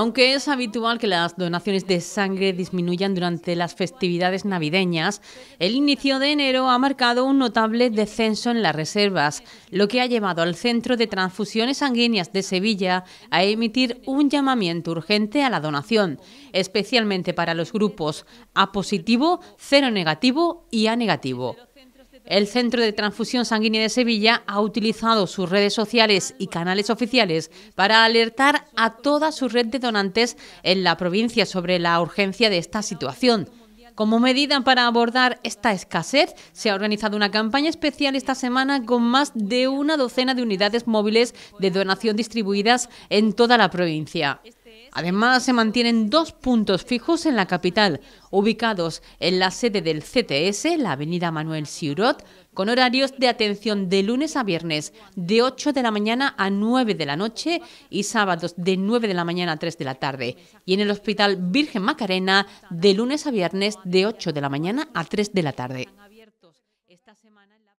Aunque es habitual que las donaciones de sangre disminuyan durante las festividades navideñas, el inicio de enero ha marcado un notable descenso en las reservas, lo que ha llevado al Centro de Transfusiones Sanguíneas de Sevilla a emitir un llamamiento urgente a la donación, especialmente para los grupos A positivo, Cero negativo y A negativo. El Centro de Transfusión Sanguínea de Sevilla ha utilizado sus redes sociales y canales oficiales para alertar a toda su red de donantes en la provincia sobre la urgencia de esta situación. Como medida para abordar esta escasez, se ha organizado una campaña especial esta semana con más de una docena de unidades móviles de donación distribuidas en toda la provincia. Además, se mantienen dos puntos fijos en la capital, ubicados en la sede del CTS, la avenida Manuel Siurot, con horarios de atención de lunes a viernes, de 8 de la mañana a 9 de la noche y sábados de 9 de la mañana a 3 de la tarde. Y en el Hospital Virgen Macarena, de lunes a viernes, de 8 de la mañana a 3 de la tarde.